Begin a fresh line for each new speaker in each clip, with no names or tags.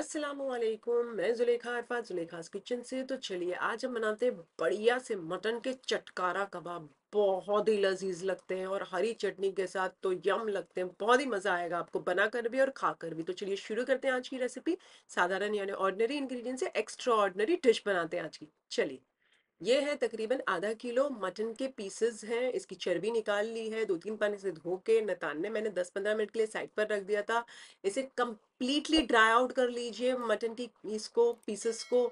असलकुम मैं जुलेखा अरफात जुलेखा किचन से तो चलिए आज हम बनाते हैं बढ़िया से मटन के चटकारा कबाब बहुत ही लजीज लगते हैं और हरी चटनी के साथ तो यम लगते हैं बहुत ही मज़ा आएगा आपको बना कर भी और खा कर भी तो चलिए शुरू करते हैं आज की रेसिपी साधारण यानी ऑर्डनरी इंग्रेडिएंट से एक्स्ट्रा ऑर्डनरी डिश बनाते हैं आज की चलिए ये है तकरीबन आधा किलो मटन के पीसेस हैं इसकी चर्बी निकाल ली है दो तीन पानी से धो के नतान ने मैंने दस पंद्रह मिनट के लिए साइड पर रख दिया था इसे कम्प्लीटली ड्राई आउट कर लीजिए मटन की इसको पीसेस को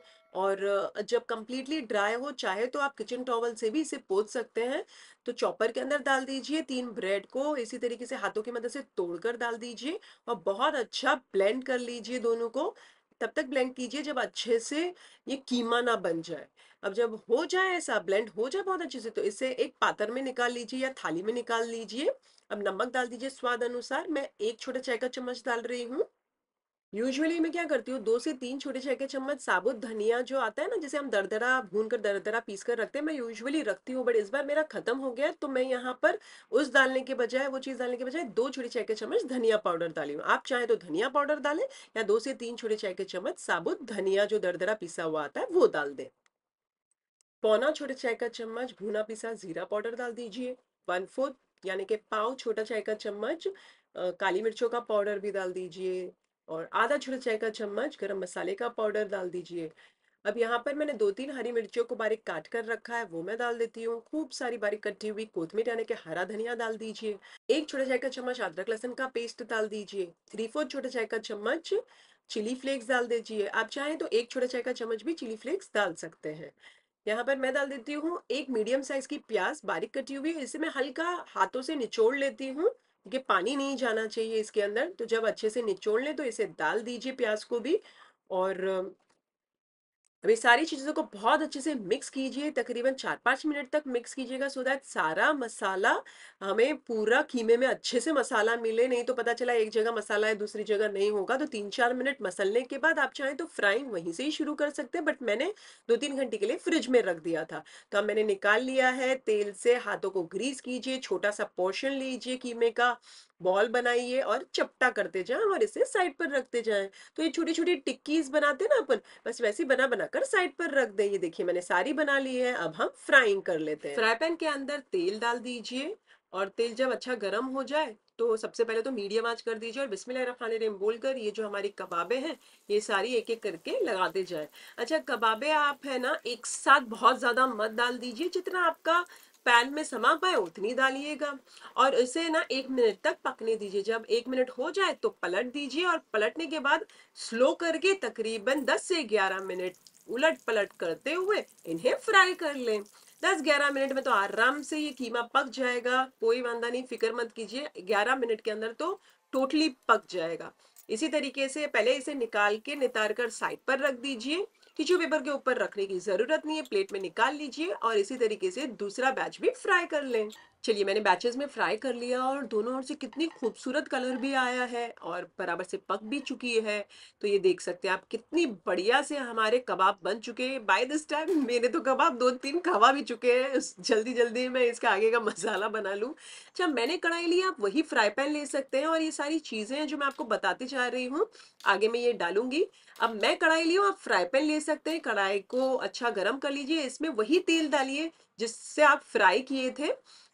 और जब कम्प्लीटली ड्राई हो चाहे तो आप किचन टॉवल से भी इसे पोत सकते हैं तो चॉपर के अंदर डाल दीजिए तीन ब्रेड को इसी तरीके से हाथों की मदद से तोड़कर डाल दीजिए और बहुत अच्छा ब्लेंड कर लीजिए दोनों को तब तक ब्लेंड कीजिए जब अच्छे से ये कीमा ना बन जाए अब जब हो जाए ऐसा ब्लेंड हो जाए बहुत अच्छे से तो इसे एक पात्र में निकाल लीजिए या थाली में निकाल लीजिए अब नमक डाल दीजिए स्वाद अनुसार मैं एक छोटा चाय का चम्मच डाल रही हूँ यूजुअली मैं क्या करती हूँ दो से तीन छोटे चाय के चम्मच साबुत धनिया जो आता है ना जिसे हम दरदरा भून कर दरदरा पीस कर रखते हैं मैं यूजुअली रखती हूँ बट इस बार मेरा खत्म हो गया तो मैं यहाँ पर उस डालने के बजाय वो चीज़ डालने के बजाय दो छोटे चाय के चम्मच धनिया पाउडर डाली हूँ आप चाहे तो धनिया पाउडर डालें या दो से तीन छोटे चाय के चम्मच साबुत धनिया जो दरदरा पीसा हुआ आता है वो डाल दें पौना छोटे चाय का चम्मच भुना पिसा जीरा पाउडर डाल दीजिए वन फोर्थ यानी कि पाव छोटा चाय का चम्मच काली मिर्चों का पाउडर भी डाल दीजिए और आधा छोटा चाय का चम्मच गरम मसाले का पाउडर डाल दीजिए अब यहाँ पर मैंने दो तीन हरी मिर्चियों को बारीक काट कर रखा है वो मैं डाल देती हूँ खूब सारी बारीक कटी हुई कोथमीर यानी के हरा धनिया डाल दीजिए एक छोटा चाय का चम्मच अदरक लहसन का पेस्ट डाल दीजिए थ्री फोर्थ छोटा चाय का चम्मच चिली फ्लेक्स डाल दीजिए आप चाहें तो एक छोटा चाय का चम्मच भी चिली फ्लेक्स डाल सकते हैं यहाँ पर मैं डाल देती हूँ एक मीडियम साइज की प्याज बारीक कटी हुई इसे मैं हल्का हाथों से निचोड़ लेती हूँ क्योंकि पानी नहीं जाना चाहिए इसके अंदर तो जब अच्छे से निचोड़ लें तो इसे डाल दीजिए प्याज को भी और अब ये सारी चीज़ों को बहुत अच्छे से मिक्स कीजिए तकरीबन चार पांच मिनट तक मिक्स कीजिएगा सो दैट सारा मसाला हमें पूरा कीमे में अच्छे से मसाला मिले नहीं तो पता चला एक जगह मसाला है दूसरी जगह नहीं होगा तो तीन चार मिनट मसलने के बाद आप चाहें तो फ्राइंग वहीं से ही शुरू कर सकते हैं बट मैंने दो तीन घंटे के लिए फ्रिज में रख दिया था तो अब मैंने निकाल लिया है तेल से हाथों को ग्रीस कीजिए छोटा सा पोर्शन लीजिए कीमे का बॉल बनाइए और चपटा करते जाएं और इसे साइड पर रखते जाएं तो ये छोटी छोटी टिक्कीज बनाते ना अपन बस वैसे बना बनाकर साइड पर रख दें ये देखिए मैंने सारी बना ली है अब हम फ्राइंग कर लेते हैं फ्राई पैन के अंदर तेल डाल दीजिए और तेल जब अच्छा गर्म हो जाए तो सबसे पहले तो मीडियम आंच कर दीजिए और बिस्मिल रफान रहीम बोलकर ये जो हमारी कबाबे हैं ये सारी एक एक करके लगाते जाए अच्छा कबाबे आप है ना एक साथ बहुत ज़्यादा मत डाल दीजिए जितना आपका पैन में समा पाए उतनी डालिएगा और इसे ना एक मिनट तक पकने दीजिए जब एक मिनट हो जाए तो पलट दीजिए और पलटने के बाद स्लो करके तकरीबन 10 से 11 मिनट उलट पलट करते हुए इन्हें फ्राई कर लें 10-11 मिनट में तो आराम से ये कीमा पक जाएगा कोई वादा नहीं फिक्र मत कीजिए 11 मिनट के अंदर तो टोटली पक जाएगा इसी तरीके से पहले इसे निकाल के नितार कर साइड पर रख दीजिए टिश्यू पेपर के ऊपर रखने की ज़रूरत नहीं है प्लेट में निकाल लीजिए और इसी तरीके से दूसरा बैच भी फ्राई कर लें चलिए मैंने बैचेस में फ्राई कर लिया और दोनों ओर से कितनी खूबसूरत कलर भी आया है और बराबर से पक भी चुकी है तो ये देख सकते हैं आप कितनी बढ़िया से हमारे कबाब बन चुके हैं बाय दिस टाइम मेरे तो कबाब दो तीन खवा भी चुके हैं जल्दी जल्दी मैं इसका आगे का मसाला बना लूँ अच्छा मैंने कढ़ाई ली आप वही फ्राई पैन ले सकते हैं और ये सारी चीज़ें हैं जो मैं आपको बताती जा रही हूँ आगे मैं ये डालूंगी अब मैं कढ़ाई ली हूँ आप फ्राई पैन ले सकते हैं कढ़ाई को अच्छा गर्म कर लीजिए इसमें वही तेल डालिए जिससे आप फ्राई किए थे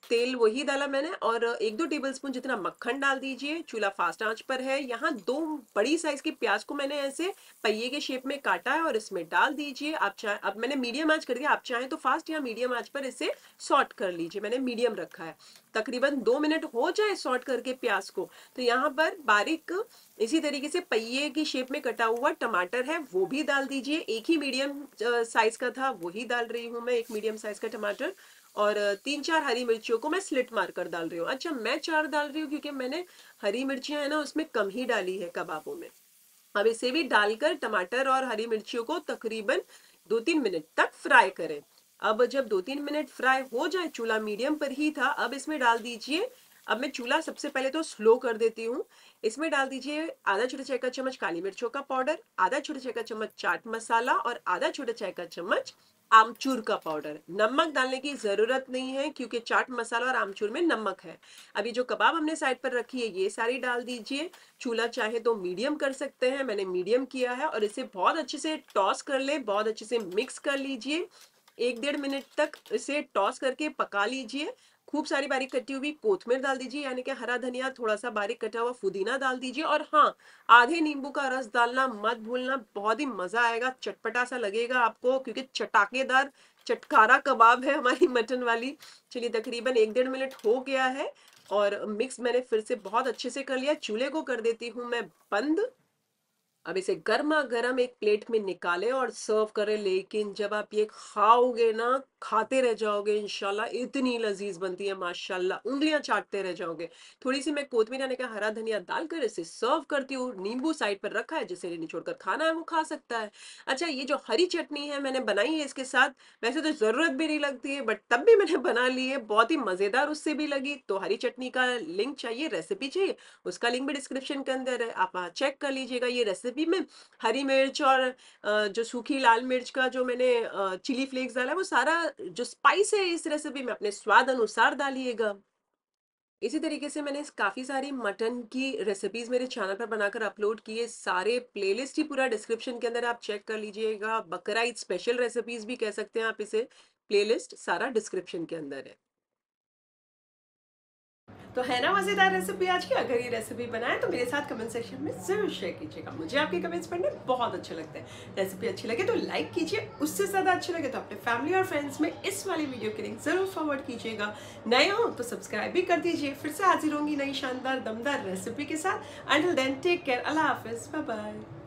तेल वही डाला मैंने और एक दो टेबलस्पून जितना मक्खन डाल दीजिए चूल्हा फास्ट आंच पर है यहाँ दो बड़ी साइज के प्याज को मैंने ऐसे पहिए के शेप में काटा है और इसमें डाल दीजिए आप चाहे अब मैंने मीडियम आंच कर दिया आप चाहें तो फास्ट या मीडियम आंच पर इसे सॉर्ट कर लीजिए मैंने मीडियम रखा है तकरीबन दो मिनट हो जाए सॉर्ट करके प्याज को तो यहाँ पर बारीक इसी तरीके से पहिए की शेप में कटा हुआ टमाटर है वो भी डाल दीजिए एक ही मीडियम साइज का था वही डाल रही हूँ मैं एक मीडियम साइज का टमाटर और तीन चार हरी मिर्चियों को मैं स्लिट मार कर डाल रही हूँ अच्छा मैं चार डाल रही हूँ क्योंकि मैंने हरी मिर्चियाँ है ना उसमें कम ही डाली है कबाबों में अब इसे भी डालकर टमाटर और हरी मिर्चियों को तकरीबन दो तीन मिनट तक फ्राई करें अब जब दो तीन मिनट फ्राई हो जाए चूल्हा मीडियम पर ही था अब इसमें डाल दीजिए अब मैं चूल्हा सबसे पहले तो स्लो कर देती हूँ इसमें डाल दीजिए आधा छोटा चाय का चम्मच काली मिर्चों का पाउडर आधा छोटा चाय का चम्मच चाट मसाला और आधा छोटा चाय का चम्मच आमचूर का पाउडर नमक डालने की ज़रूरत नहीं है क्योंकि चाट मसाला और आमचूर में नमक है अभी जो कबाब हमने साइड पर रखी है ये सारी डाल दीजिए चूल्हा चाहे तो मीडियम कर सकते हैं मैंने मीडियम किया है और इसे बहुत अच्छे से टॉस कर ले बहुत अच्छे से मिक्स कर लीजिए एक डेढ़ मिनट तक इसे टॉस करके पका लीजिए खूब सारी बारीक कटी हुई कोथमेर डाल दीजिए यानी कि हरा धनिया थोड़ा सा बारीक कटा हुआ फुदीना डाल दीजिए और हाँ आधे नींबू का रस डालना मत भूलना बहुत ही मजा आएगा चटपटा सा लगेगा आपको क्योंकि चटाकेदार चटकारा कबाब है हमारी मटन वाली चलिए तकरीबन एक डेढ़ मिनट हो गया है और मिक्स मैंने फिर से बहुत अच्छे से कर लिया चूल्हे को कर देती हूँ मैं बंद अब इसे गर्मा गर्म एक प्लेट में निकाले और सर्व करें लेकिन जब आप ये खाओगे ना खाते रह जाओगे इनशाला इतनी लजीज बनती है माशाल्लाह उंगलियां चाटते रह जाओगे थोड़ी सी मैं कोतमी ने कहा हरा धनिया डालकर इसे सर्व करती हूँ नींबू साइड पर रखा है जिसे निचोड़कर खाना है वो खा सकता है अच्छा ये जो हरी चटनी है मैंने बनाई है इसके साथ वैसे तो ज़रूरत भी नहीं लगती है बट तब भी मैंने बना ली है बहुत ही मज़ेदार उससे भी लगी तो हरी चटनी का लिंक चाहिए रेसिपी चाहिए उसका लिंक भी डिस्क्रिप्शन के अंदर है आप वहाँ चेक कर लीजिएगा ये रेसिपी रेसिपी में हरी मिर्च और जो सूखी लाल मिर्च का जो मैंने चिली फ्लेक्स डाला है वो सारा जो स्पाइस है इस रेसिपी में अपने स्वाद अनुसार डालिएगा इसी तरीके से मैंने काफ़ी सारी मटन की रेसिपीज़ मेरे चैनल पर बनाकर अपलोड किए सारे प्लेलिस्ट ही पूरा डिस्क्रिप्शन के अंदर आप चेक कर लीजिएगा बकरा ईद स्पेशल रेसिपीज़ भी कह सकते हैं आप इसे प्लेलिस्ट सारा डिस्क्रिप्शन के अंदर है तो है ना मज़ेदार रेसिपी आज की अगर ये रेसिपी बनाए तो मेरे साथ कमेंट सेक्शन में ज़रूर शेयर कीजिएगा मुझे आपके कमेंट्स पढ़ने बहुत अच्छे लगते हैं रेसिपी अच्छी लगे तो लाइक कीजिए उससे ज़्यादा अच्छे लगे तो अपने फैमिली और फ्रेंड्स में इस वाली वीडियो के लिंक ज़रूर फॉरवर्ड कीजिएगा नए हो तो सब्सक्राइब भी कर दीजिए फिर से हाजिर होंगी नई शानदार दमदार रेसिपी के साथ एंड देन टेक केयर अल्लाह हाफिज़ बाय